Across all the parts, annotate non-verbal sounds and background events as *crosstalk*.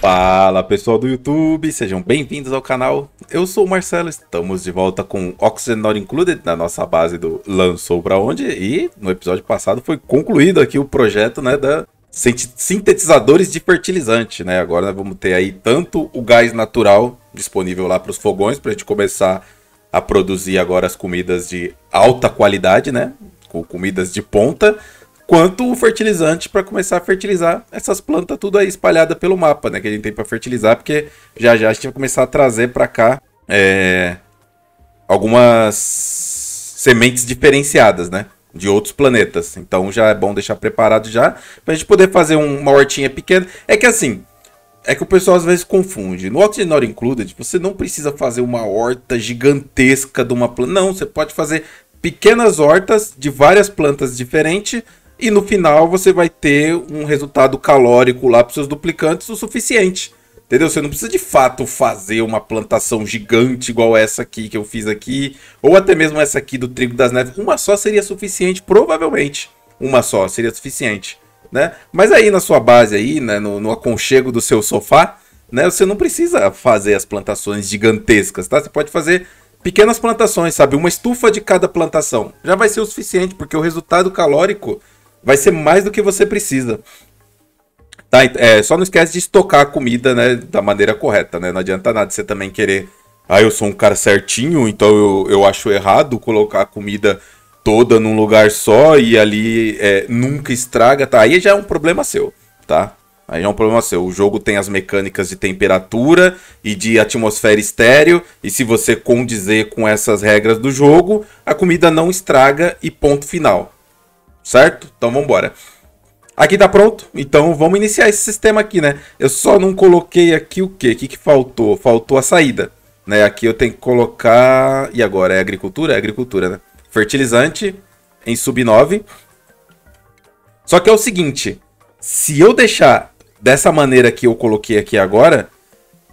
Fala pessoal do YouTube, sejam bem-vindos ao canal. Eu sou o Marcelo, estamos de volta com Oxygen Not Included na nossa base do Lançou Pra Onde e no episódio passado foi concluído aqui o projeto né, da sintetizadores de fertilizante, né? Agora nós vamos ter aí tanto o gás natural disponível lá para os fogões para a gente começar a produzir agora as comidas de alta qualidade, né? Com comidas de ponta, quanto o fertilizante para começar a fertilizar essas plantas tudo aí espalhada pelo mapa, né? Que a gente tem para fertilizar, porque já já a gente vai começar a trazer para cá é, algumas sementes diferenciadas, né? De outros planetas. Então já é bom deixar preparado já para a gente poder fazer um, uma hortinha pequena. É que assim, é que o pessoal às vezes confunde. No Oxygen Included, você não precisa fazer uma horta gigantesca de uma planta. Não, você pode fazer pequenas hortas de várias plantas diferentes e no final você vai ter um resultado calórico lá para seus duplicantes o suficiente. Entendeu? Você não precisa de fato fazer uma plantação gigante igual essa aqui que eu fiz aqui, ou até mesmo essa aqui do trigo das neves. Uma só seria suficiente, provavelmente. Uma só seria suficiente, né? Mas aí na sua base aí, né, no, no aconchego do seu sofá, né, você não precisa fazer as plantações gigantescas, tá? Você pode fazer pequenas plantações, sabe? Uma estufa de cada plantação. Já vai ser o suficiente, porque o resultado calórico vai ser mais do que você precisa. Tá, é, só não esquece de estocar a comida, né, da maneira correta, né? Não adianta nada você também querer, ah, eu sou um cara certinho, então eu, eu acho errado colocar a comida toda num lugar só e ali é, nunca estraga, tá? Aí já é um problema seu, tá? Aí é um problema seu. O jogo tem as mecânicas de temperatura e de atmosfera estéreo, e se você condizer com essas regras do jogo, a comida não estraga e ponto final certo? Então vamos embora. Aqui tá pronto, então vamos iniciar esse sistema aqui, né? Eu só não coloquei aqui o quê? O que, que faltou? Faltou a saída, né? Aqui eu tenho que colocar... E agora? É agricultura? É agricultura, né? Fertilizante em sub-9. Só que é o seguinte, se eu deixar dessa maneira que eu coloquei aqui agora,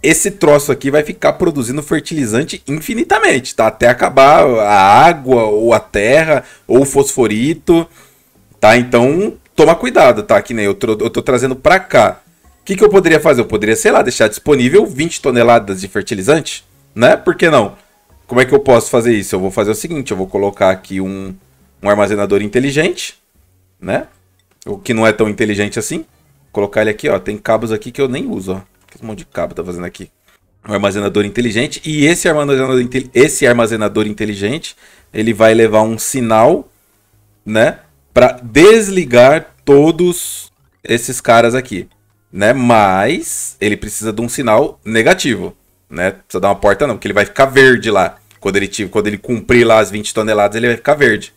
esse troço aqui vai ficar produzindo fertilizante infinitamente, tá? Até acabar a água, ou a terra, ou o fosforito... Tá? Então, toma cuidado, tá? Que nem eu, tô, eu tô trazendo pra cá. O que, que eu poderia fazer? Eu poderia, sei lá, deixar disponível 20 toneladas de fertilizante, né? Por que não? Como é que eu posso fazer isso? Eu vou fazer o seguinte, eu vou colocar aqui um, um armazenador inteligente, né? O que não é tão inteligente assim. Vou colocar ele aqui, ó. Tem cabos aqui que eu nem uso, ó. Que monte de cabo tá fazendo aqui um armazenador inteligente e esse armazenador, esse armazenador inteligente ele vai levar um sinal, né, para desligar todos esses caras aqui, né? Mas ele precisa de um sinal negativo, né? Precisa dar uma porta não, porque ele vai ficar verde lá. Quando ele, tiver, quando ele cumprir lá as 20 toneladas, ele vai ficar verde.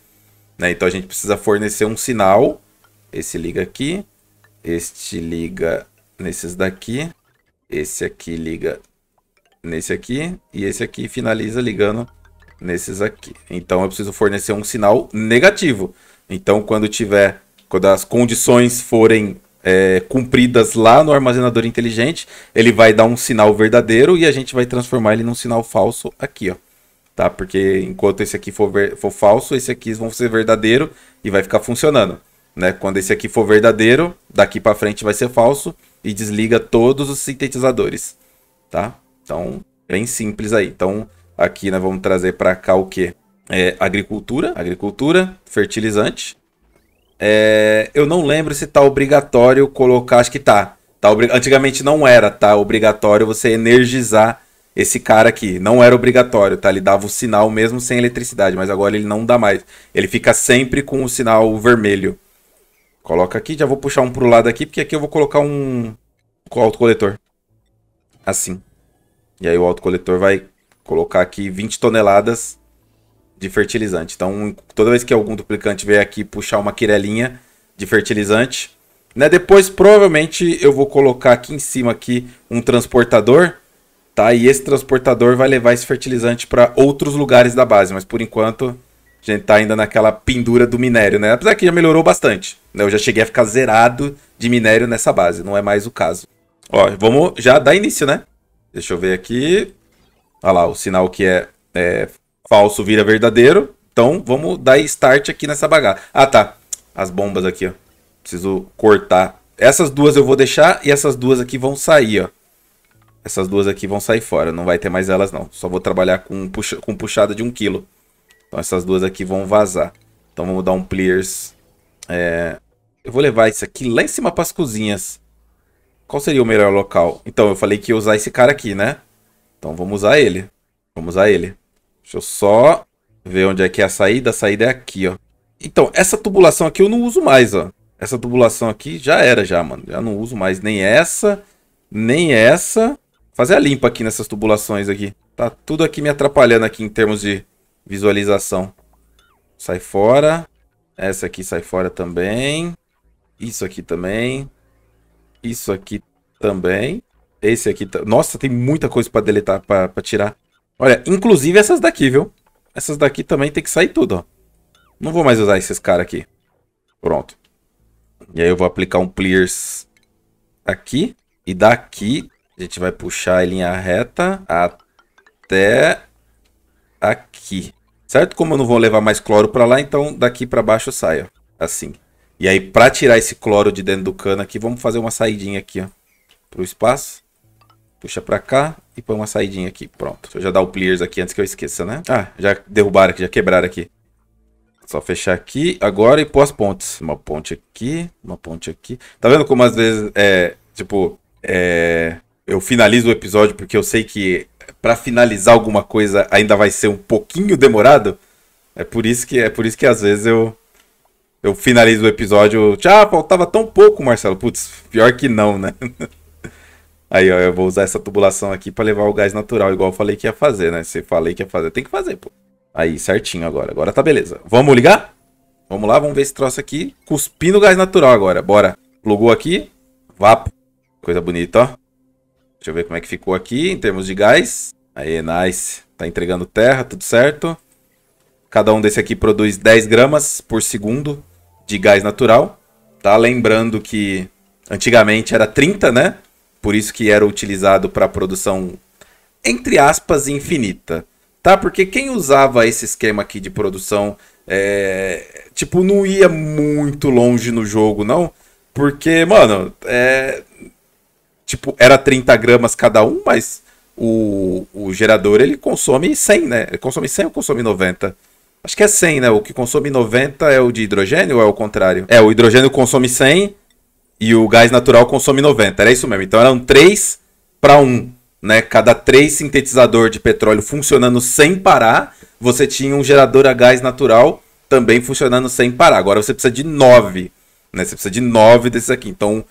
Né? Então a gente precisa fornecer um sinal. Esse liga aqui. Este liga nesses daqui. Esse aqui liga nesse aqui. E esse aqui finaliza ligando nesses aqui. Então eu preciso fornecer um sinal negativo. Então, quando tiver, quando as condições forem é, cumpridas lá no armazenador inteligente, ele vai dar um sinal verdadeiro e a gente vai transformar ele num sinal falso aqui, ó. Tá? Porque enquanto esse aqui for, ver, for falso, esse aqui vão ser verdadeiro e vai ficar funcionando. Né? Quando esse aqui for verdadeiro, daqui para frente vai ser falso e desliga todos os sintetizadores. Tá? Então, bem simples aí. Então, aqui nós vamos trazer para cá o que? é, agricultura, agricultura, fertilizante. É, eu não lembro se tá obrigatório colocar, acho que tá. tá obrig... Antigamente não era, tá? Obrigatório você energizar esse cara aqui. Não era obrigatório, tá? Ele dava o sinal mesmo sem eletricidade, mas agora ele não dá mais. Ele fica sempre com o sinal vermelho. Coloca aqui, já vou puxar um pro lado aqui, porque aqui eu vou colocar um autocoletor. Assim. E aí o autocoletor vai colocar aqui 20 toneladas de fertilizante. Então, toda vez que algum duplicante vier aqui puxar uma quirelinha de fertilizante, né? Depois, provavelmente, eu vou colocar aqui em cima aqui um transportador, tá? E esse transportador vai levar esse fertilizante para outros lugares da base, mas por enquanto a gente tá ainda naquela pendura do minério, né? Apesar que já melhorou bastante, né? Eu já cheguei a ficar zerado de minério nessa base, não é mais o caso. Ó, vamos já dar início, né? Deixa eu ver aqui. Olha lá, o sinal que é, é falso vira verdadeiro. Então vamos dar start aqui nessa bagaça. Ah tá, as bombas aqui, ó. Preciso cortar. Essas duas eu vou deixar e essas duas aqui vão sair, ó. Essas duas aqui vão sair fora, não vai ter mais elas não. Só vou trabalhar com, com puxada de um quilo. Então essas duas aqui vão vazar. Então vamos dar um clears. É... Eu vou levar isso aqui lá em cima para as cozinhas. Qual seria o melhor local? Então, eu falei que ia usar esse cara aqui, né? Então vamos usar ele. Vamos usar ele. Deixa eu só ver onde é que é a saída. A saída é aqui, ó. Então, essa tubulação aqui eu não uso mais, ó. Essa tubulação aqui já era já, mano. Já não uso mais nem essa, nem essa. Fazer a limpa aqui nessas tubulações aqui. Tá tudo aqui me atrapalhando aqui em termos de visualização. Sai fora. Essa aqui sai fora também. Isso aqui também. Isso aqui também. Esse aqui... Nossa, tem muita coisa pra deletar, pra, pra tirar. Olha, inclusive essas daqui, viu? Essas daqui também tem que sair tudo, ó. Não vou mais usar esses caras aqui. Pronto. E aí eu vou aplicar um Pliers aqui. E daqui a gente vai puxar em linha reta até aqui. Certo? Como eu não vou levar mais cloro para lá, então daqui para baixo sai, ó. Assim. E aí para tirar esse cloro de dentro do cano aqui, vamos fazer uma saidinha aqui, ó. Pro espaço. Puxa pra cá e põe uma saidinha aqui. Pronto. Deixa eu já dar o clears aqui antes que eu esqueça, né? Ah, já derrubaram aqui, já quebraram aqui. Só fechar aqui agora e pôr as pontes. Uma ponte aqui, uma ponte aqui. Tá vendo como às vezes é, tipo, é, eu finalizo o episódio porque eu sei que para finalizar alguma coisa ainda vai ser um pouquinho demorado. É por isso que é por isso que às vezes eu eu finalizo o episódio. Tchau, faltava tão pouco, Marcelo. Putz, pior que não, né? *laughs* Aí, ó, eu vou usar essa tubulação aqui para levar o gás natural, igual eu falei que ia fazer, né? Se falei que ia fazer, tem que fazer, pô. Aí, certinho agora. Agora tá beleza. Vamos ligar? Vamos lá, vamos ver esse troço aqui. Cuspindo gás natural agora. Bora. Plugou aqui. Vapo. Coisa bonita, ó. Deixa eu ver como é que ficou aqui em termos de gás. Aí, nice. Tá entregando terra, tudo certo. Cada um desse aqui produz 10 gramas por segundo de gás natural. Tá lembrando que antigamente era 30, né? Por isso que era utilizado para produção, entre aspas, infinita. Tá? Porque quem usava esse esquema aqui de produção, é, tipo, não ia muito longe no jogo, não. Porque, mano, é, tipo, era 30 gramas cada um, mas o, o gerador ele consome 100, né? Ele consome 100 ou consome 90? Acho que é 100, né? O que consome 90 é o de hidrogênio ou é o contrário? É, o hidrogênio consome 100 e o gás natural consome 90. Era isso mesmo. Então eram 3 para 1. Né? Cada 3 sintetizador de petróleo funcionando sem parar, você tinha um gerador a gás natural também funcionando sem parar. Agora você precisa de 9. Né? Você precisa de 9 desses aqui. Então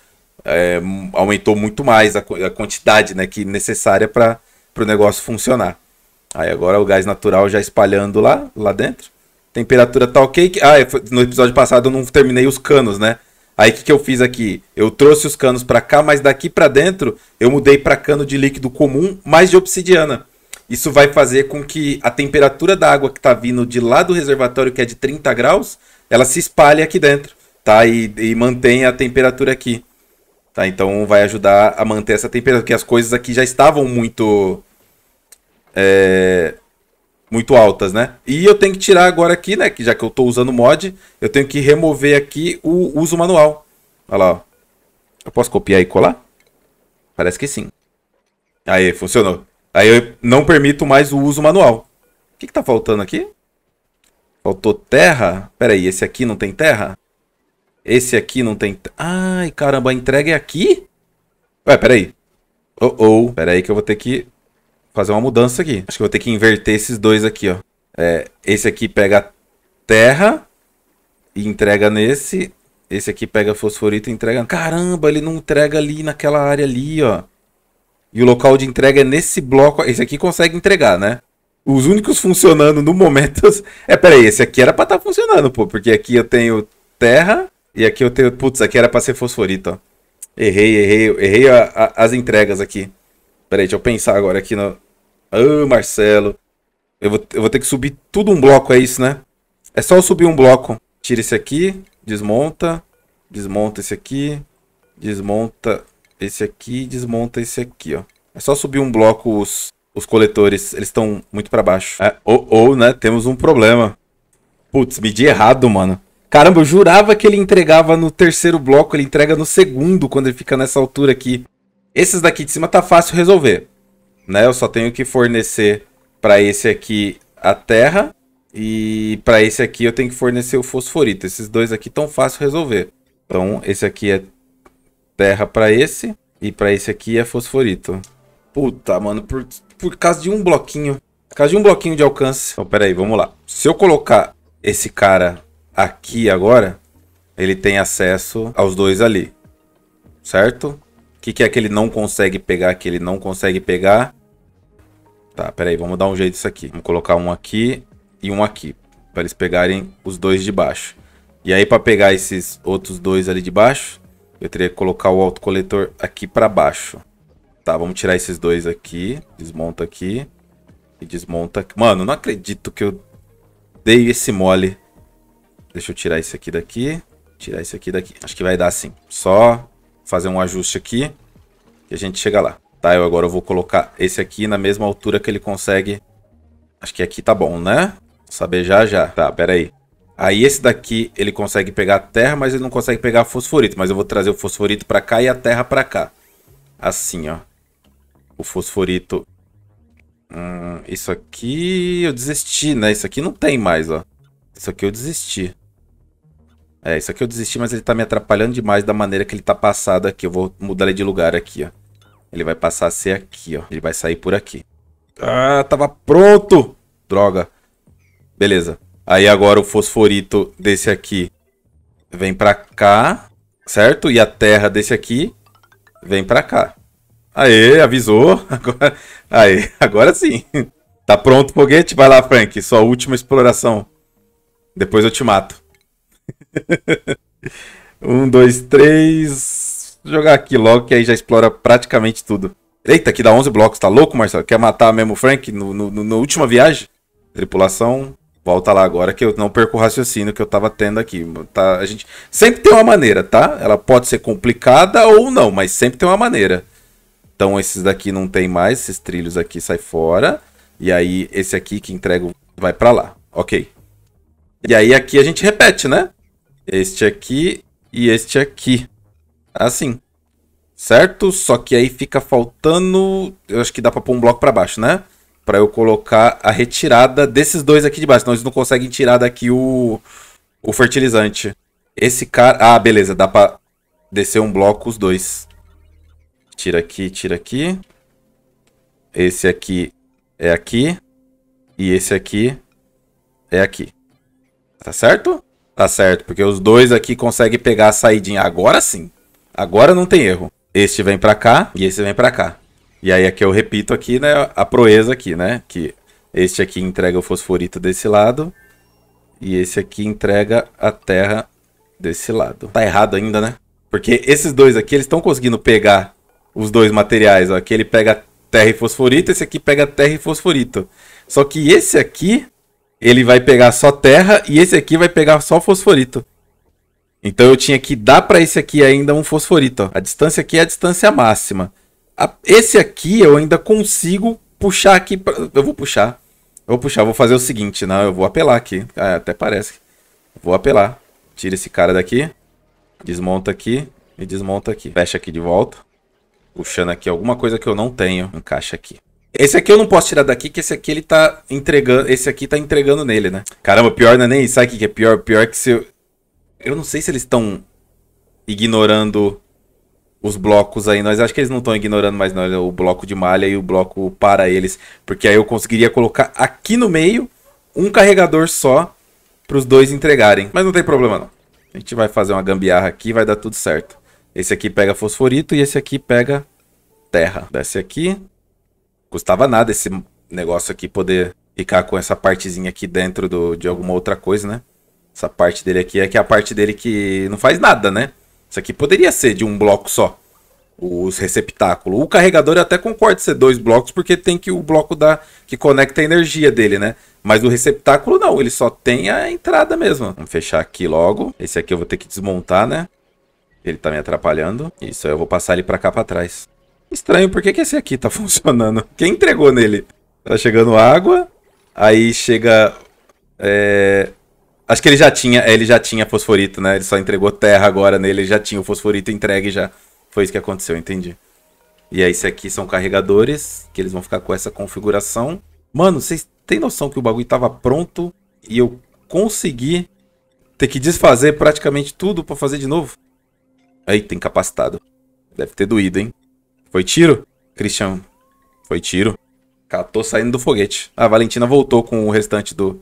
é, aumentou muito mais a, a quantidade né, que necessária para o negócio funcionar. Aí agora o gás natural já espalhando lá, lá dentro. Temperatura tá ok. Ah, é, no episódio passado eu não terminei os canos, né? Aí o que, que eu fiz aqui? Eu trouxe os canos para cá, mas daqui para dentro eu mudei para cano de líquido comum, mais de obsidiana. Isso vai fazer com que a temperatura da água que está vindo de lá do reservatório, que é de 30 graus, ela se espalhe aqui dentro, tá? E, e mantenha a temperatura aqui. Tá? Então vai ajudar a manter essa temperatura, porque as coisas aqui já estavam muito... É muito altas, né? E eu tenho que tirar agora aqui, né? Que já que eu estou usando mod, eu tenho que remover aqui o uso manual. Olha lá, ó. Eu posso copiar e colar? Parece que sim. Aí, funcionou. Aí eu não permito mais o uso manual. O que, está faltando aqui? Faltou terra? Pera aí, esse aqui não tem terra? Esse aqui não tem... Ai, caramba, a entrega é aqui? Ué, aí. Oh, oh. aí, que eu vou ter que fazer uma mudança aqui. Acho que vou ter que inverter esses dois aqui, ó. É, esse aqui pega terra e entrega nesse. Esse aqui pega fosforito e entrega... Caramba, ele não entrega ali naquela área ali, ó. E o local de entrega é nesse bloco. Esse aqui consegue entregar, né? Os únicos funcionando no momento... *laughs* É, peraí, esse aqui era pra estar tá funcionando, pô. Porque aqui eu tenho terra e aqui eu tenho... Putz, aqui era pra ser fosforito, ó. Errei, errei, errei a, a, as entregas aqui. Peraí, deixa eu pensar agora aqui no. Ah, Marcelo. Eu vou, eu vou ter que subir tudo um bloco, é isso, né? É só eu subir um bloco. Tira esse aqui, desmonta, desmonta esse aqui, desmonta esse aqui, desmonta esse aqui, ó. É só subir um bloco os, os coletores, eles estão muito para baixo. É, ou, ou, né, temos um problema. Putz, medi errado, mano. Caramba, eu jurava que ele entregava no terceiro bloco, ele entrega no segundo quando ele fica nessa altura aqui. Esses daqui de cima tá fácil resolver, né? Eu só tenho que fornecer para esse aqui a terra e para esse aqui eu tenho que fornecer o fosforito. Esses dois aqui tão fácil resolver. Então esse aqui é terra para esse e para esse aqui é fosforito. Puta, mano, por, por causa de um bloquinho. Por causa de um bloquinho de alcance. Então, pera aí, vamos lá. Se eu colocar esse cara aqui agora, ele tem acesso aos dois ali. Certo? O que, que é que ele não consegue pegar, que ele não consegue pegar? Tá, peraí, vamos dar um jeito isso aqui. Vamos colocar um aqui e um aqui, para eles pegarem os dois de baixo. E aí, para pegar esses outros dois ali de baixo, eu teria que colocar o autocoletor aqui para baixo. Tá, vamos tirar esses dois aqui, desmonta aqui e desmonta aqui. Mano, não acredito que eu dei esse mole. Deixa eu tirar isso aqui daqui, tirar isso aqui daqui. Acho que vai dar assim. Só fazer um ajuste aqui e a gente chega lá. Tá, eu agora vou colocar esse aqui na mesma altura que ele consegue. Acho que aqui tá bom, né? Vou saber já já. Tá, pera aí. Aí esse daqui ele consegue pegar a terra, mas ele não consegue pegar fosforito. Mas eu vou trazer o fosforito pra cá e a terra pra cá. Assim, ó. O fosforito... Hum, isso aqui eu desisti, né? Isso aqui não tem mais, ó. Isso aqui eu desisti. É, isso aqui eu desisti, mas ele tá me atrapalhando demais da maneira que ele tá passado aqui. Eu vou mudar ele de lugar aqui, ó. Ele vai passar a ser aqui, ó. Ele vai sair por aqui. Ah, tava pronto! Droga. Beleza. Aí agora o fosforito desse aqui vem pra cá, certo? E a terra desse aqui vem pra cá. Aê, avisou. *laughs* Agora, aê, agora sim. Tá pronto o foguete? Vai lá, Frank. Sua última exploração. Depois eu te mato. *laughs* um, dois, três. Vou jogar aqui logo, que aí já explora praticamente tudo. Eita, aqui dá 11 blocos, tá louco, Marcelo? Quer matar mesmo o Frank no, no, no, última viagem? Tripulação, volta lá agora que eu não perco o raciocínio que eu tava tendo aqui. Tá, a gente sempre tem uma maneira, tá? Ela pode ser complicada ou não, mas sempre tem uma maneira. Então esses daqui não tem mais, esses trilhos aqui sai fora. E aí esse aqui que entrego vai para lá, ok. E aí aqui a gente repete, né? este aqui e este aqui. Assim. Certo? Só que aí fica faltando... Eu acho que dá pra pôr um bloco pra baixo, né? Pra eu colocar a retirada desses dois aqui de baixo. Senão eles não conseguem tirar daqui o, o fertilizante. Esse cara... Ah, beleza. Dá pra descer um bloco os dois. Tira aqui, tira aqui. Esse aqui é aqui. E esse aqui é aqui. Tá certo? Tá certo, porque os dois aqui conseguem pegar a saidinha. Agora sim. Agora não tem erro. Este vem pra cá e esse vem pra cá. E aí aqui eu repito aqui, né, a proeza aqui, né? Que este aqui entrega o fosforito desse lado e esse aqui entrega a terra desse lado. Tá errado ainda, né? Porque esses dois aqui, eles estão conseguindo pegar os dois materiais. Ó. Aqui ele pega terra e fosforito, esse aqui pega terra e fosforito. Só que esse aqui ele vai pegar só terra e esse aqui vai pegar só fosforito. Então eu tinha que dar para esse aqui ainda um fosforito. Ó. A distância aqui é a distância máxima. A, esse aqui eu ainda consigo puxar aqui. Pra, eu vou puxar. Eu vou puxar, eu vou fazer o seguinte, não, né? eu vou apelar aqui. Ah, até parece. Vou apelar. Tira esse cara daqui. Desmonta aqui e desmonta aqui. Fecha aqui de volta. Puxando aqui alguma coisa que eu não tenho. Encaixa aqui. Esse aqui eu não posso tirar daqui, que esse aqui ele tá entregando. Esse aqui tá entregando nele, né? Caramba, pior não é nem. Sabe o que é pior? Pior que se. Eu, eu não sei se eles estão ignorando os blocos aí. Nós acho que eles não estão ignorando mais, não. Né? O bloco de malha e o bloco para eles. Porque aí eu conseguiria colocar aqui no meio um carregador só para os dois entregarem. Mas não tem problema, não. A gente vai fazer uma gambiarra aqui vai dar tudo certo. Esse aqui pega fosforito e esse aqui pega terra. Desce aqui custava nada esse negócio aqui poder ficar com essa partezinha aqui dentro do, de alguma outra coisa, né? Essa parte dele aqui é que é a parte dele que não faz nada, né? Isso aqui poderia ser de um bloco só. Os receptáculos. O carregador eu até concordo ser dois blocos, porque tem que o bloco da que conecta a energia dele, né? Mas o receptáculo não, ele só tem a entrada mesmo. Vamos fechar aqui logo. Esse aqui eu vou ter que desmontar, né? Ele tá me atrapalhando. Isso, eu vou passar ele pra cá pra trás. Estranho, por que, que esse aqui tá *laughs* funcionando? Quem entregou nele? Tá chegando água, aí chega. É... Acho que ele já tinha. É, ele já tinha fosforito, né? Ele só entregou terra agora nele, ele já tinha o fosforito entregue já. Foi isso que aconteceu, entendi. E aí, é esse aqui são carregadores, que eles vão ficar com essa configuração. Mano, vocês têm noção que o bagulho tava pronto e eu consegui ter que desfazer praticamente tudo para fazer de novo? Aí, tem capacitado. Deve ter doído, hein? Foi tiro? Cristiano. Foi tiro. Catou saindo do foguete. A Valentina voltou com o restante do,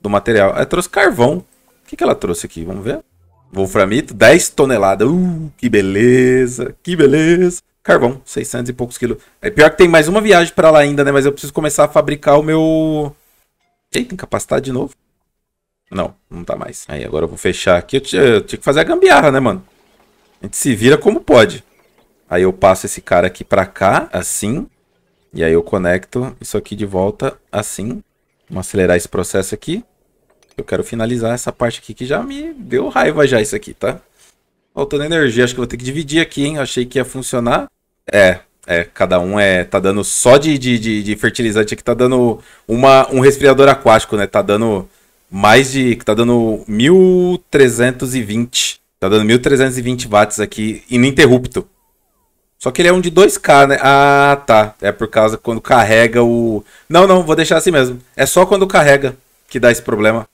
do material. Ela trouxe carvão. O que, que ela trouxe aqui? Vamos ver. Wolframito, 10 toneladas. Uh, que beleza, que beleza. Carvão, 600 e poucos quilos. É pior que tem mais uma viagem para lá ainda, né? Mas eu preciso começar a fabricar o meu... Eita, tem capacidade de novo? Não, não tá mais. Aí, agora eu vou fechar aqui. Eu tinha, eu tinha que fazer a gambiarra, né, mano? A gente se vira como pode. Aí eu passo esse cara aqui para cá, assim. E aí eu conecto isso aqui de volta, assim. Vamos acelerar esse processo aqui. Eu quero finalizar essa parte aqui que já me deu raiva já isso aqui, tá? Faltando energia, acho que vou ter que dividir aqui, hein? Achei que ia funcionar. É, é, cada um é, tá dando só de, de, de, de fertilizante aqui, tá dando uma, um resfriador aquático, né? Tá dando mais de, tá dando 1320, tá dando 1320 watts aqui ininterrupto. Só que ele é um de 2K, né? Ah, tá. É por causa quando carrega o. Não, não, vou deixar assim mesmo. É só quando carrega que dá esse problema.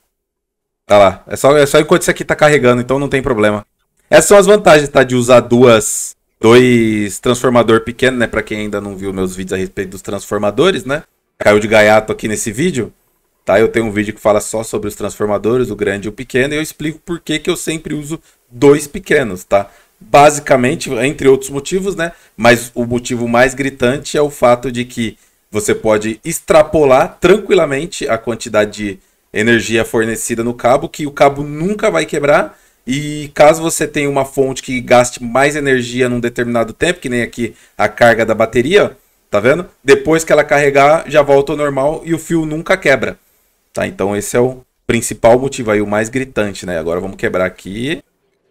Tá lá. É só, é só enquanto isso aqui tá carregando, então não tem problema. Essas são as vantagens, tá? De usar duas. Dois transformador pequeno, né? Pra quem ainda não viu meus vídeos a respeito dos transformadores, né? Caiu de gaiato aqui nesse vídeo. Tá? Eu tenho um vídeo que fala só sobre os transformadores, o grande e o pequeno, e eu explico por que, que eu sempre uso dois pequenos, tá? basicamente, entre outros motivos, né? Mas o motivo mais gritante é o fato de que você pode extrapolar tranquilamente a quantidade de energia fornecida no cabo, que o cabo nunca vai quebrar. E caso você tenha uma fonte que gaste mais energia num determinado tempo, que nem aqui a carga da bateria, tá vendo? Depois que ela carregar, já volta ao normal e o fio nunca quebra. Tá? Então esse é o principal motivo aí, o mais gritante, né? Agora vamos quebrar aqui.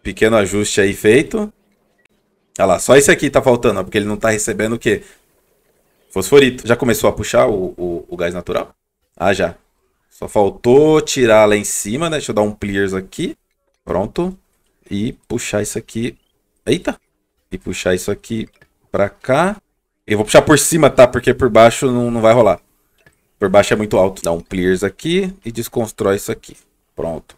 Pequeno ajuste aí feito. Olha lá, só esse aqui tá faltando, porque ele não tá recebendo o quê? Fosforito. Já começou a puxar o, o, o, gás natural? Ah, já. Só faltou tirar lá em cima, né? Deixa eu dar um clears aqui. Pronto. E puxar isso aqui. Eita! E puxar isso aqui pra cá. Eu vou puxar por cima, tá? Porque por baixo não, não vai rolar. Por baixo é muito alto. Dá um clears aqui e desconstrói isso aqui. Pronto.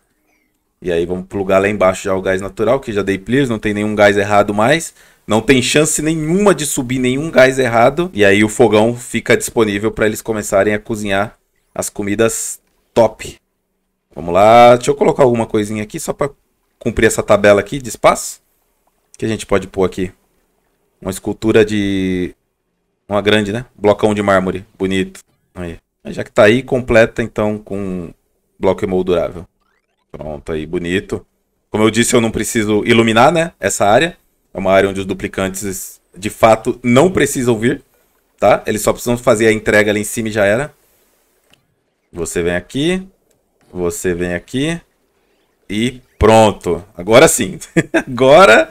E aí vamos plugar lá embaixo já o gás natural, que já dei clears, não tem nenhum gás errado mais. Não tem chance nenhuma de subir nenhum gás errado. E aí o fogão fica disponível para eles começarem a cozinhar as comidas top. Vamos lá, deixa eu colocar alguma coisinha aqui só para cumprir essa tabela aqui de espaço. O que a gente pode pôr aqui? Uma escultura de... Uma grande, né? Blocão de mármore. Bonito. Aí. Já que tá aí, completa então com bloco emoldurável. Pronto, aí, bonito. Como eu disse, eu não preciso iluminar, né? Essa área. É uma área onde os duplicantes, de fato, não precisam vir, tá? Eles só precisam fazer a entrega ali em cima e já era. Você vem aqui. Você vem aqui. E pronto. Agora sim. *laughs* agora,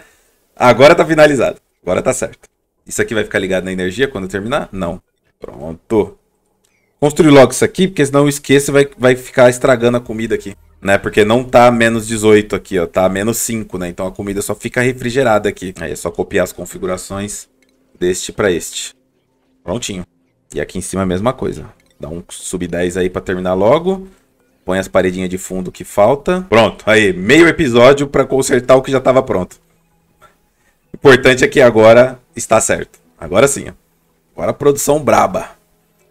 agora tá finalizado. Agora tá certo. Isso aqui vai ficar ligado na energia quando terminar? Não. Pronto. Construir logo isso aqui, porque senão eu esqueço e vai, vai ficar estragando a comida aqui né? Porque não tá menos 18 aqui, ó, tá menos 5, né? Então a comida só fica refrigerada aqui. Aí é só copiar as configurações deste para este. Prontinho. E aqui em cima a mesma coisa. Dá um sub 10 aí para terminar logo. Põe as paredinhas de fundo que falta. Pronto, aí, meio episódio para consertar o que já estava pronto. O importante é que agora está certo. Agora sim, ó. Agora produção braba.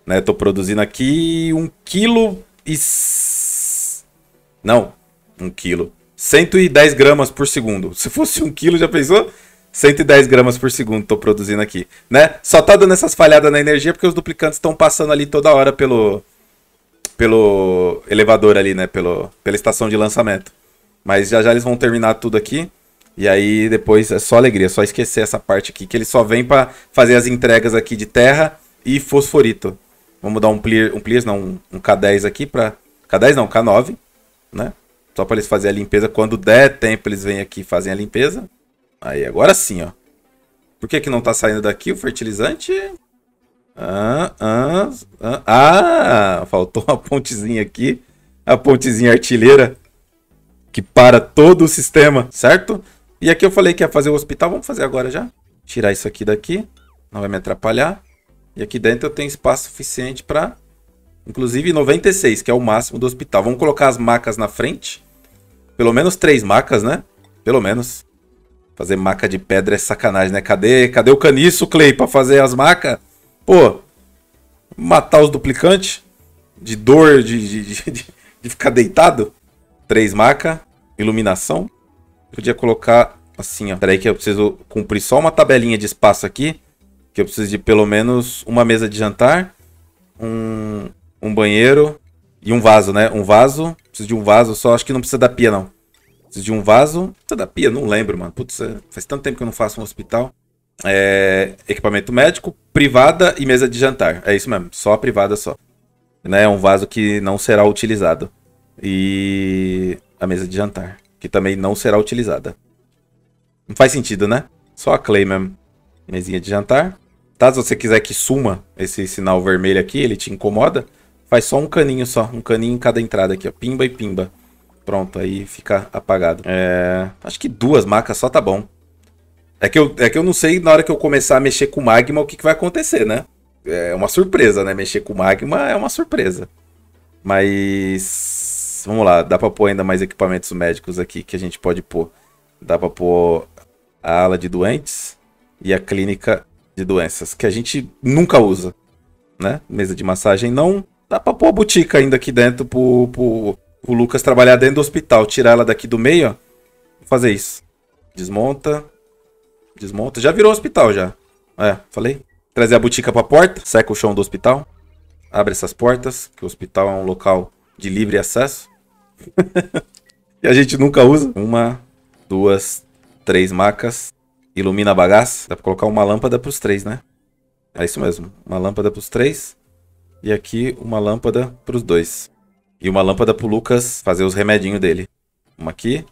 Né, tô produzindo aqui 1 kg não, 1 um quilo. 110 gramas por segundo. Se fosse 1 um quilo, já pensou? 110 gramas por segundo estou produzindo aqui, né? Só tá dando essas falhadas na energia porque os duplicantes estão passando ali toda hora pelo pelo elevador ali, né? Pelo, pela estação de lançamento. Mas já já eles vão terminar tudo aqui. E aí depois é só alegria, é só esquecer essa parte aqui que ele só vem para fazer as entregas aqui de terra e fosforito. Vamos dar um pliers, um pliers não, um, um K10 aqui para K10 não, K9 né? Só para eles fazerem a limpeza. Quando der tempo, eles vêm aqui e fazem a limpeza. Aí, agora sim, ó. Por que, que não tá saindo daqui o fertilizante? Ah, ah, ah, ah, faltou uma pontezinha aqui. A pontezinha artilheira que para todo o sistema, certo? E aqui eu falei que ia fazer o hospital. Vamos fazer agora já. Tirar isso aqui daqui. Não vai me atrapalhar. E aqui dentro eu tenho espaço suficiente para Inclusive 96, que é o máximo do hospital. Vamos colocar as macas na frente. Pelo menos três macas, né? Pelo menos. Fazer maca de pedra é sacanagem, né? Cadê, cadê o caniço, Clay, pra fazer as macas? Pô, matar os duplicantes? De dor, de, de, de, de ficar deitado? Três macas, iluminação. Podia colocar assim, ó. Peraí que eu preciso cumprir só uma tabelinha de espaço aqui. Que eu preciso de pelo menos uma mesa de jantar. Um, um banheiro e um vaso, né? Um vaso. Preciso de um vaso só. Acho que não precisa da pia, não. Preciso de um vaso. Precisa da pia, não lembro, mano. Putz, é, faz tanto tempo que eu não faço um hospital. É, equipamento médico, privada e mesa de jantar. É isso mesmo, só a privada só. Né? É um vaso que não será utilizado. E a mesa de jantar, que também não será utilizada. Não faz sentido, né? Só a Clay mesmo. Mesinha de jantar. Tá? Se você quiser que suma esse sinal vermelho aqui, ele te incomoda. Faz só um caninho só, um caninho em cada entrada aqui, ó. Pimba e pimba. Pronto, aí fica apagado. É... Acho que duas macas só tá bom. É que, eu, é que eu não sei na hora que eu começar a mexer com magma o que, que vai acontecer, né? É uma surpresa, né? Mexer com magma é uma surpresa. Mas... Vamos lá, dá pra pôr ainda mais equipamentos médicos aqui que a gente pode pôr. Dá pra pôr a ala de doentes e a clínica de doenças, que a gente nunca usa, né? Mesa de massagem não, Dá pra pôr a botica ainda aqui dentro pro, pro, pro Lucas trabalhar dentro do hospital. Tirar ela daqui do meio, ó. Vou fazer isso. Desmonta. Desmonta. Já virou hospital, já. É, falei. Trazer a botica pra porta. Seca o chão do hospital. Abre essas portas, que o hospital é um local de livre acesso. *laughs* e a gente nunca usa. Uma, duas, três macas. Ilumina a bagaça. Dá pra colocar uma lâmpada pros três, né? É isso mesmo. Uma lâmpada pros três. E aqui uma lâmpada para os dois. E uma lâmpada para o Lucas fazer os remedinhos dele. Uma aqui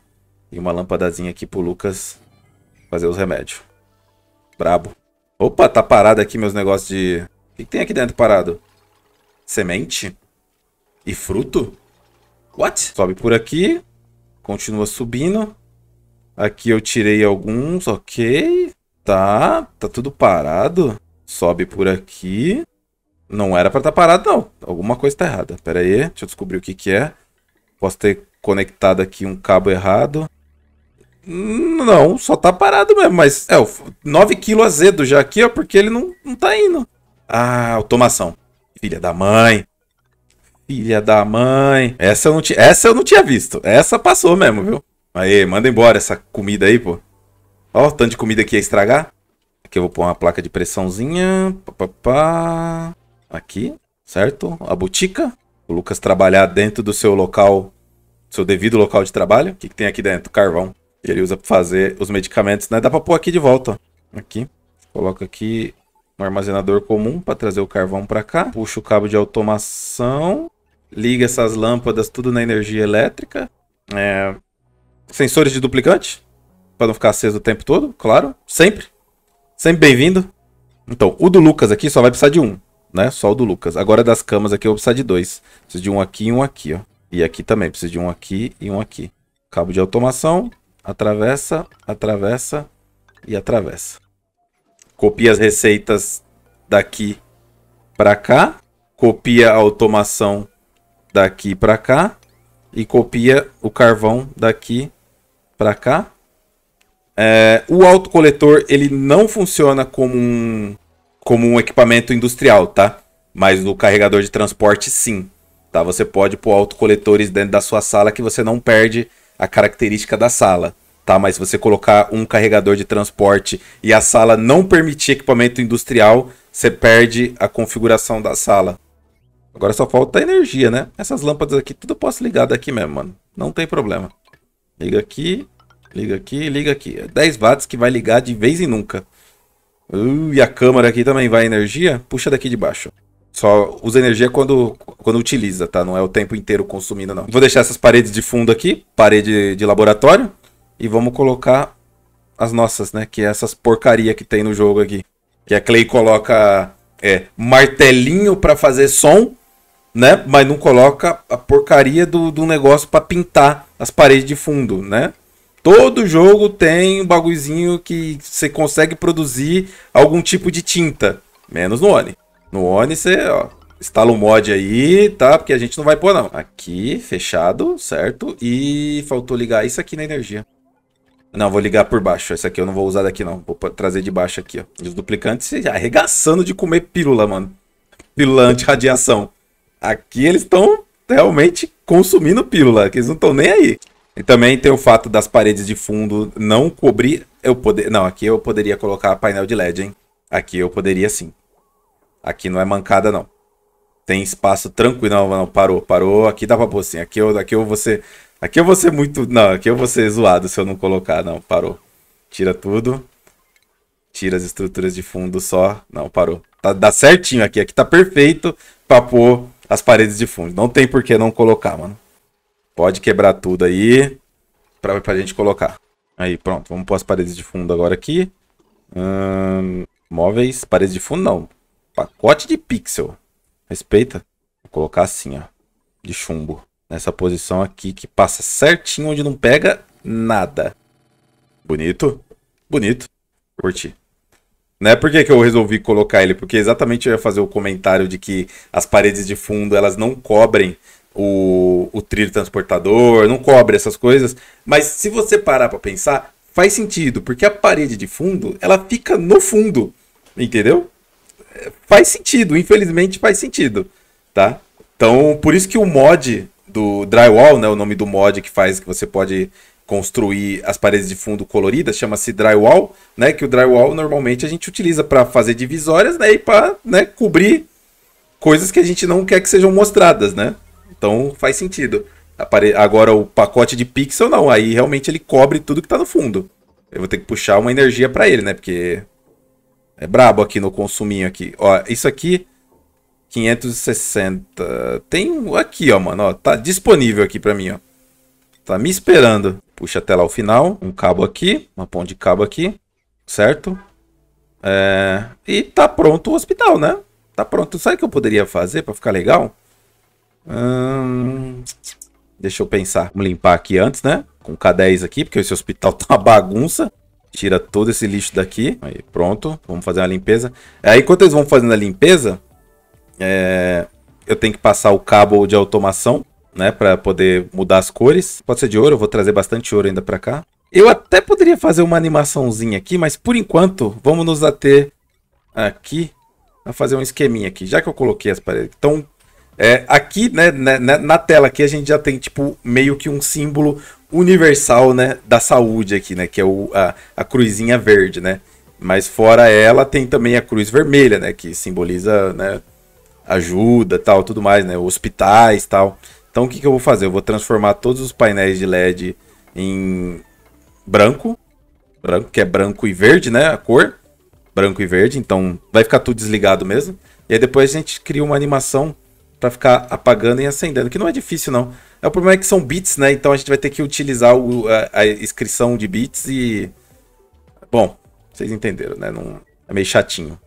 e uma lâmpadazinha aqui para o Lucas fazer os remédios. Brabo. Opa, tá parado aqui meus negócios de... O que, que tem aqui dentro parado? Semente? E fruto? What? Sobe por aqui. Continua subindo. Aqui eu tirei alguns, ok. Tá, tá tudo parado. Sobe por aqui. Não era para estar tá parado, não. Alguma coisa está errada. Pera aí, deixa eu descobrir o que que é. Posso ter conectado aqui um cabo errado. Não, só tá parado mesmo, mas é, 9kg azedo já aqui, ó, porque ele não, não tá indo. Ah, automação. Filha da mãe. Filha da mãe. Essa eu não, ti, essa eu não tinha visto. Essa passou mesmo, viu? Aí, manda embora essa comida aí, pô. Ó, o tanto de comida que ia estragar. Aqui eu vou pôr uma placa de pressãozinha. Pá, pá, pá aqui, certo? A botica. O Lucas trabalhar dentro do seu local, seu devido local de trabalho. O que, que tem aqui dentro? Carvão. Ele usa para fazer os medicamentos, né? Dá para pôr aqui de volta. Aqui. Coloca aqui um armazenador comum para trazer o carvão para cá. Puxa o cabo de automação. Liga essas lâmpadas tudo na energia elétrica. É... Sensores de duplicante. Para não ficar aceso o tempo todo, claro. Sempre. Sempre bem-vindo. Então, o do Lucas aqui só vai precisar de um né? Só o do Lucas. Agora das camas aqui eu vou precisar de dois. Preciso de um aqui e um aqui, ó. E aqui também, preciso de um aqui e um aqui. Cabo de automação, atravessa, atravessa e atravessa. Copia as receitas daqui para cá, copia a automação daqui para cá e copia o carvão daqui para cá. É, o autocoletor ele não funciona como um como um equipamento industrial, tá? Mas no carregador de transporte, sim. Tá? Você pode pôr autocoletores dentro da sua sala que você não perde a característica da sala. Tá, mas se você colocar um carregador de transporte e a sala não permitir equipamento industrial, você perde a configuração da sala. Agora só falta energia, né? Essas lâmpadas aqui, tudo eu posso ligar daqui mesmo, mano. Não tem problema. Liga aqui, liga aqui, liga aqui. É 10 watts que vai ligar de vez em nunca. Uh, e a câmara aqui também vai energia? Puxa daqui de baixo. Só usa energia quando, quando utiliza, tá? Não é o tempo inteiro consumindo, não. Vou deixar essas paredes de fundo aqui, parede de laboratório. E vamos colocar as nossas, né? Que é essas porcaria que tem no jogo aqui. Que a Clay coloca é, martelinho para fazer som, né? Mas não coloca a porcaria do, do negócio para pintar as paredes de fundo, né? Todo jogo tem um bagulhozinho que você consegue produzir algum tipo de tinta. Menos no Oni. No Oni você, ó, instala o um mod aí, tá? Porque a gente não vai pôr, não. Aqui, fechado, certo? E faltou ligar isso aqui na energia. Não, vou ligar por baixo. Esse aqui eu não vou usar daqui, não. Vou trazer de baixo aqui, ó. E os duplicantes arregaçando de comer pílula, mano. Pílula anti-radiação. Aqui eles estão realmente consumindo pílula, que eles não estão nem aí. E também tem o fato das paredes de fundo não cobrir. Eu poder, não, aqui eu poderia colocar painel de LED, hein? Aqui eu poderia sim. Aqui não é mancada, não. Tem espaço tranquilo. Não, não, parou, parou. Aqui dá pra pôr sim. Aqui eu, aqui eu vou ser. Aqui eu você muito. Não, aqui eu vou ser zoado se eu não colocar. Não, parou. Tira tudo. Tira as estruturas de fundo só. Não, parou. Tá, dá certinho aqui. Aqui tá perfeito pra pôr as paredes de fundo. Não tem por que não colocar, mano. Pode quebrar tudo aí pra, pra gente colocar. Aí, pronto. Vamos pôr as paredes de fundo agora aqui. Hum, móveis, paredes de fundo não. Pacote de pixel. Respeita. Vou colocar assim, ó. De chumbo. Nessa posição aqui que passa certinho onde não pega nada. Bonito. Bonito. Curti. Não é porque que eu resolvi colocar ele, porque exatamente eu ia fazer o comentário de que as paredes de fundo elas não cobrem o, o trilho transportador, não cobre essas coisas. Mas se você parar para pensar, faz sentido, porque a parede de fundo, ela fica no fundo, entendeu? É, faz sentido, infelizmente faz sentido, tá? Então, por isso que o mod do drywall, né, o nome do mod que faz que você pode construir as paredes de fundo coloridas, chama-se drywall, né, que o drywall normalmente a gente utiliza para fazer divisórias, né, e para, né, cobrir coisas que a gente não quer que sejam mostradas, né? Então faz sentido. Agora o pacote de pixel não, aí realmente ele cobre tudo que tá no fundo. Eu vou ter que puxar uma energia para ele, né? Porque é brabo aqui no consuminho aqui. Ó, isso aqui 560. Tem aqui, ó, mano, ó, tá disponível aqui para mim, ó. Tá me esperando. Puxa até lá o final, um cabo aqui, uma ponte de cabo aqui, certo? É... E tá pronto o hospital, né? Tá pronto. Sabe o que eu poderia fazer para ficar legal? Hum, deixa eu pensar. Vamos limpar aqui antes, né? Com K10 aqui, porque esse hospital *laughs* tá uma bagunça. Tira todo esse lixo daqui. Aí, pronto. Vamos fazer uma limpeza. Aí, enquanto eles vão fazendo a limpeza, é... eu tenho que passar o cabo de automação, né? Pra poder mudar as cores. Pode ser de ouro, eu vou trazer bastante ouro ainda pra cá. Eu até poderia fazer uma animaçãozinha aqui, mas por enquanto, vamos nos ater aqui a fazer um esqueminha aqui. Já que eu coloquei as paredes. Então, é, aqui, né, na, né, né, na, tela aqui a gente já tem tipo meio que um símbolo universal, né, da saúde aqui, né, que é o, a, a cruzinha verde, né. Mas fora ela tem também a cruz vermelha, né, que simboliza, né, ajuda, tal, tudo mais, né, hospitais, tal. Então o que, que eu vou fazer? Eu vou transformar todos os painéis de LED em branco, branco que é branco e verde, né, a cor, branco e verde. Então vai ficar tudo desligado mesmo. E aí depois a gente cria uma animação para ficar apagando e acendendo, que não é difícil não. É o problema é que são bits, né? Então a gente vai ter que utilizar o, a, a, inscrição de bits e bom, vocês entenderam, né? Não é meio chatinho,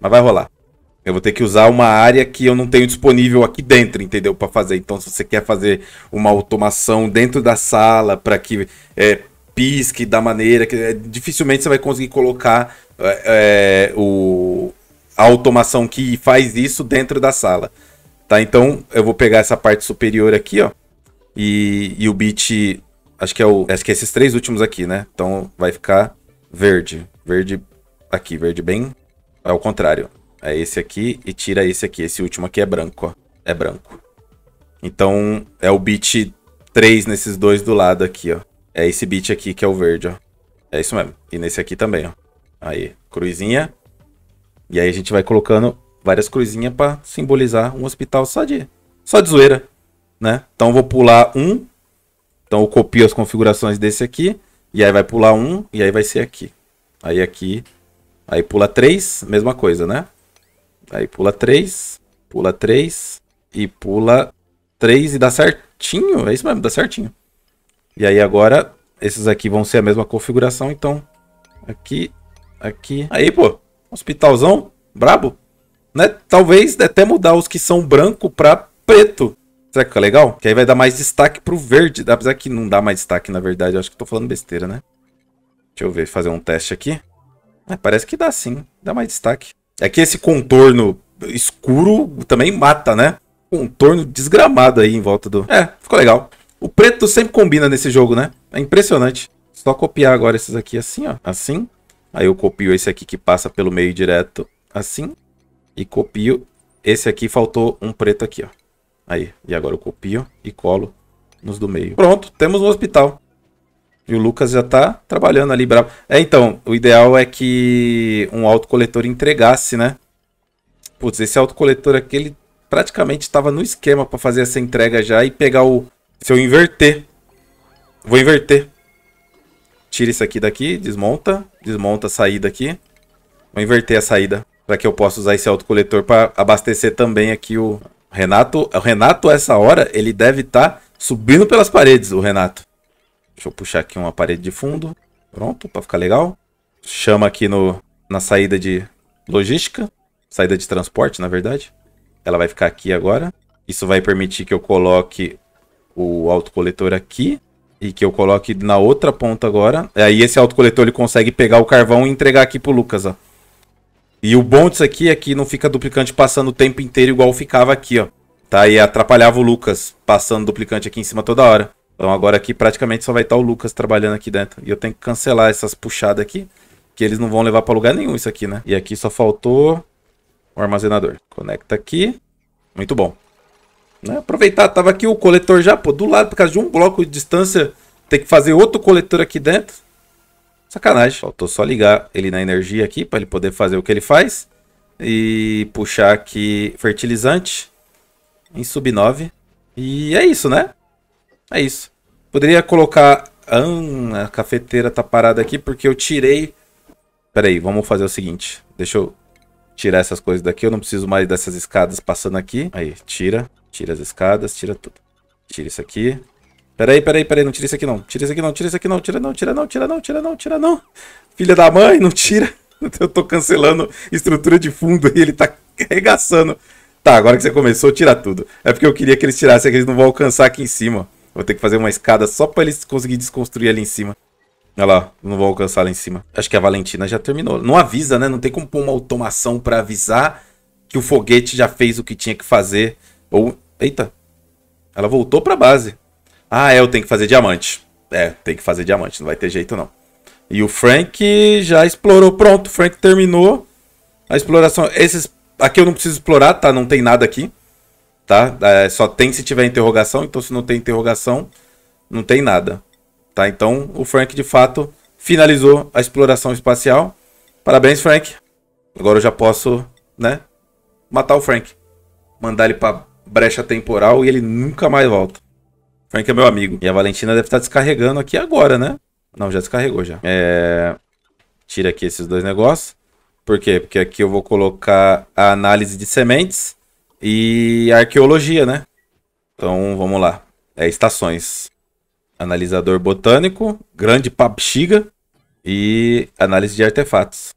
mas vai rolar. Eu vou ter que usar uma área que eu não tenho disponível aqui dentro, entendeu? Para fazer. Então, se você quer fazer uma automação dentro da sala para que é, pisque da maneira que é, dificilmente você vai conseguir colocar é, é o, a automação que faz isso dentro da sala. Tá? Então eu vou pegar essa parte superior aqui, ó. E, e o bit. Acho que é o. Acho que é esses três últimos aqui, né? Então vai ficar verde. Verde aqui, verde bem. É o contrário. É esse aqui e tira esse aqui. Esse último aqui é branco, ó. É branco. Então é o bit 3 nesses dois do lado aqui, ó. É esse bit aqui que é o verde, ó. É isso mesmo. E nesse aqui também, ó. Aí, cruzinha. E aí a gente vai colocando várias cruzinhas para simbolizar um hospital só de, só de zoeira, né? Então vou pular um, então eu copio as configurações desse aqui, e aí vai pular um, e aí vai ser aqui. Aí aqui, aí pula três, mesma coisa, né? Aí pula três, pula três, e pula três e dá certinho, é isso mesmo, dá certinho. E aí agora, esses aqui vão ser a mesma configuração, então aqui, aqui, aí pô, hospitalzão, brabo né? Talvez é até mudar os que são branco para preto. Será que fica legal? Que aí vai dar mais destaque pro verde. Apesar que não dá mais destaque, na verdade. Eu acho que tô falando besteira, né? Deixa eu ver, fazer um teste aqui. É, parece que dá sim. Dá mais destaque. É que esse contorno escuro também mata, né? Contorno desgramado aí em volta do... É, ficou legal. O preto sempre combina nesse jogo, né? É impressionante. Só copiar agora esses aqui assim, ó. Assim. Aí eu copio esse aqui que passa pelo meio direto assim e copio. Esse aqui faltou um preto aqui, ó. Aí, e agora eu copio e colo nos do meio. Pronto, temos um hospital. E o Lucas já tá trabalhando ali bravo. É, então, o ideal é que um autocoletor entregasse, né? Putz, esse autocoletor aqui, ele praticamente estava no esquema para fazer essa entrega já e pegar o... Se eu inverter. Vou inverter. Tira isso aqui daqui, desmonta. Desmonta a saída aqui. Vou inverter a saída para que eu possa usar esse autocoletor para abastecer também aqui o Renato. O Renato, essa hora, ele deve estar tá subindo pelas paredes, o Renato. Deixa eu puxar aqui uma parede de fundo. Pronto, para ficar legal. Chama aqui no, na saída de logística. Saída de transporte, na verdade. Ela vai ficar aqui agora. Isso vai permitir que eu coloque o autocoletor aqui e que eu coloque na outra ponta agora. Aí esse autocoletor ele consegue pegar o carvão e entregar aqui pro Lucas, ó. E o bom disso aqui é que não fica duplicante passando o tempo inteiro igual ficava aqui, ó. Tá? E atrapalhava o Lucas passando duplicante aqui em cima toda hora. Então agora aqui praticamente só vai estar tá o Lucas trabalhando aqui dentro. E eu tenho que cancelar essas puxadas aqui, que eles não vão levar para lugar nenhum isso aqui, né? E aqui só faltou o armazenador. Conecta aqui. Muito bom. Né? Aproveitar, tava aqui o coletor já, pô, do lado, por causa de um bloco de distância, tem que fazer outro coletor aqui dentro. Sacanagem, faltou só ligar ele na energia aqui para ele poder fazer o que ele faz. E puxar aqui fertilizante em sub-9. E é isso, né? É isso. Poderia colocar... Hum, a cafeteira tá parada aqui porque eu tirei... Pera aí, vamos fazer o seguinte. Deixa eu tirar essas coisas daqui. Eu não preciso mais dessas escadas passando aqui. Aí, tira. Tira as escadas, tira tudo. Tira isso aqui. Peraí, peraí, peraí, não tira isso aqui não. Tira isso aqui não, tira isso aqui não, tira não, tira não, tira não, tira não, tira não. Filha da mãe, não tira. *laughs* Eu tô cancelando estrutura de fundo e ele tá arregaçando. Tá, agora que você começou, tira tudo. É porque eu queria que eles tirassem, é que eles não vão alcançar aqui em cima. Vou ter que fazer uma escada só pra eles conseguirem desconstruir ali em cima. Olha lá, não vou alcançar lá em cima. Acho que a Valentina já terminou. Não avisa, né? Não tem como pôr uma automação pra avisar que o foguete já fez o que tinha que fazer. Ou... Eita. Ela voltou pra base. Ah, é, eu tenho que fazer diamante. É, tem que fazer diamante, não vai ter jeito não. E o Frank já explorou. Pronto, o Frank terminou a exploração. Esses aqui eu não preciso explorar, tá? Não tem nada aqui. Tá? É, só tem se tiver interrogação, então se não tem interrogação, não tem nada. Tá? Então o Frank de fato finalizou a exploração espacial. Parabéns, Frank. Agora eu já posso, né, matar o Frank. Mandar ele para brecha temporal e ele nunca mais volta. Frank é, é meu amigo. E a Valentina deve estar tá descarregando aqui agora, né? Não, já descarregou já. É... Tira aqui esses dois negócios. Por quê? Porque aqui eu vou colocar a análise de sementes e arqueologia, né? Então, vamos lá. É estações. Analisador botânico, grande papxiga e análise de artefatos.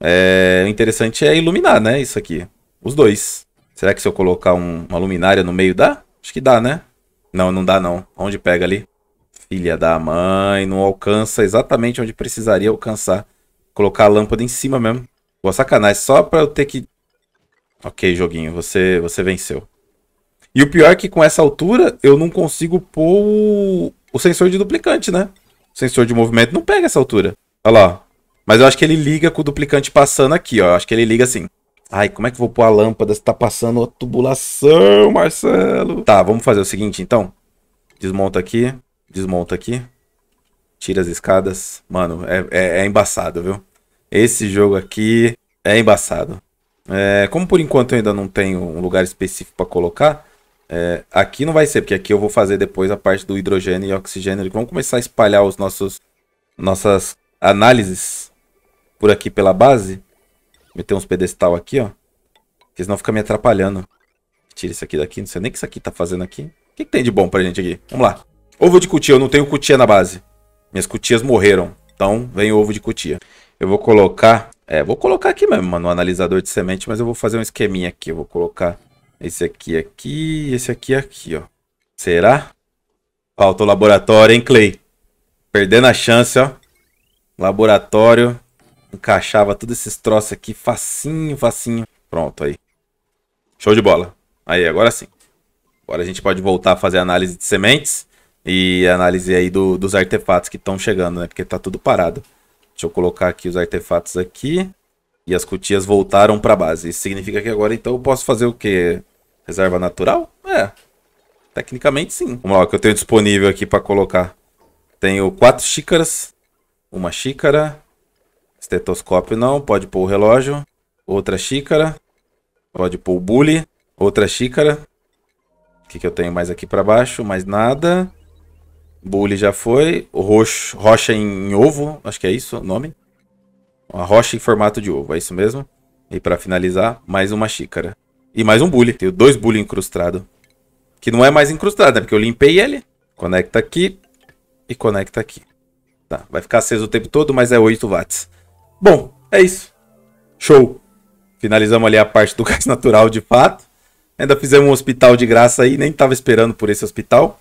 É... O interessante é iluminar, né? Isso aqui. Os dois. Será que se eu colocar um, uma luminária no meio dá? Acho que dá, né? Não, não dá não. Onde pega ali? Filha da mãe, não alcança exatamente onde precisaria alcançar. Colocar a lâmpada em cima mesmo. Boa sacanagem, só pra eu ter que... Ok, joguinho, você, você venceu. E o pior é que com essa altura eu não consigo pôr o, o sensor de duplicante, né? O sensor de movimento não pega essa altura. Olha lá. Mas eu acho que ele liga com o duplicante passando aqui, ó. Eu acho que ele liga assim. Ai, como é que eu vou pôr a lâmpada se tá passando a tubulação, Marcelo? Tá, vamos fazer o seguinte, então. Desmonta aqui, desmonta aqui. Tira as escadas. Mano, é, é, é embaçado, viu? Esse jogo aqui é embaçado. É, como por enquanto eu ainda não tenho um lugar específico para colocar, é, aqui não vai ser, porque aqui eu vou fazer depois a parte do hidrogênio e oxigênio. Vamos começar a espalhar os nossos nossas análises por aqui pela base. Meter uns pedestal aqui, ó. Porque senão fica me atrapalhando. Tira isso aqui daqui. Não sei nem o que isso aqui tá fazendo aqui. O que, que tem de bom pra gente aqui? Vamos lá. Ovo de cutia. Eu não tenho cutia na base. Minhas cutias morreram. Então, vem ovo de cutia. Eu vou colocar... É, vou colocar aqui mesmo, mano, o analisador de semente. Mas eu vou fazer um esqueminha aqui. Eu vou colocar esse aqui aqui esse aqui aqui, ó. Será? Falta o laboratório, hein, Clay? Perdendo a chance, ó. Laboratório encaixava todos esses troços aqui facinho, facinho. Pronto, aí. Show de bola. Aí, agora sim. Agora a gente pode voltar a fazer análise de sementes e análise aí do, dos artefatos que estão chegando, né? Porque tá tudo parado. Deixa eu colocar aqui os artefatos aqui. E as cutias voltaram para base. Isso significa que agora então eu posso fazer o quê? Reserva natural? É. Tecnicamente sim. Vamos lá, o que eu tenho disponível aqui para colocar. Tenho quatro xícaras. Uma xícara. Estetoscópio não, pode pôr o relógio. Outra xícara. Pode pôr o bule. Outra xícara. O que, que eu tenho mais aqui para baixo? Mais nada. Bully já foi. O roxo, rocha em, em ovo, acho que é isso o nome. Uma rocha em formato de ovo, é isso mesmo. E para finalizar, mais uma xícara. E mais um bully. Tenho dois bully incrustado. Que não é mais incrustado, né? Porque eu limpei ele. Conecta aqui e conecta aqui. Tá, vai ficar aceso o tempo todo, mas é 8 watts. Bom, é isso. Show. Finalizamos ali a parte do *laughs* gás natural de fato. Ainda fizemos um hospital de graça aí, nem tava esperando por esse hospital.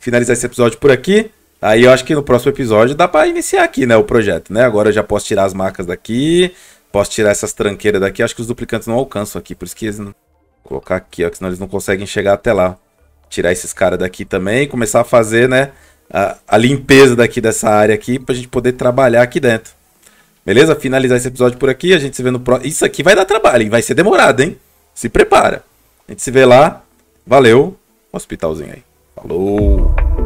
Finalizar esse episódio por aqui. Aí eu acho que no próximo episódio dá para iniciar aqui, né, o projeto, né? Agora eu já posso tirar as macas daqui, posso tirar essas tranqueiras daqui. acho que os duplicantes não alcançam aqui, por isso que eles não... Vou colocar aqui, ó, que senão eles não conseguem chegar até lá. Tirar esses caras daqui também começar a fazer, né, a, a limpeza daqui dessa área aqui pra gente poder trabalhar aqui dentro. Beleza? Finalizar esse episódio por aqui. A gente se vê no próximo. Isso aqui vai dar trabalho, hein? Vai ser demorado, hein? Se prepara. A gente se vê lá. Valeu. Um hospitalzinho aí. Falou.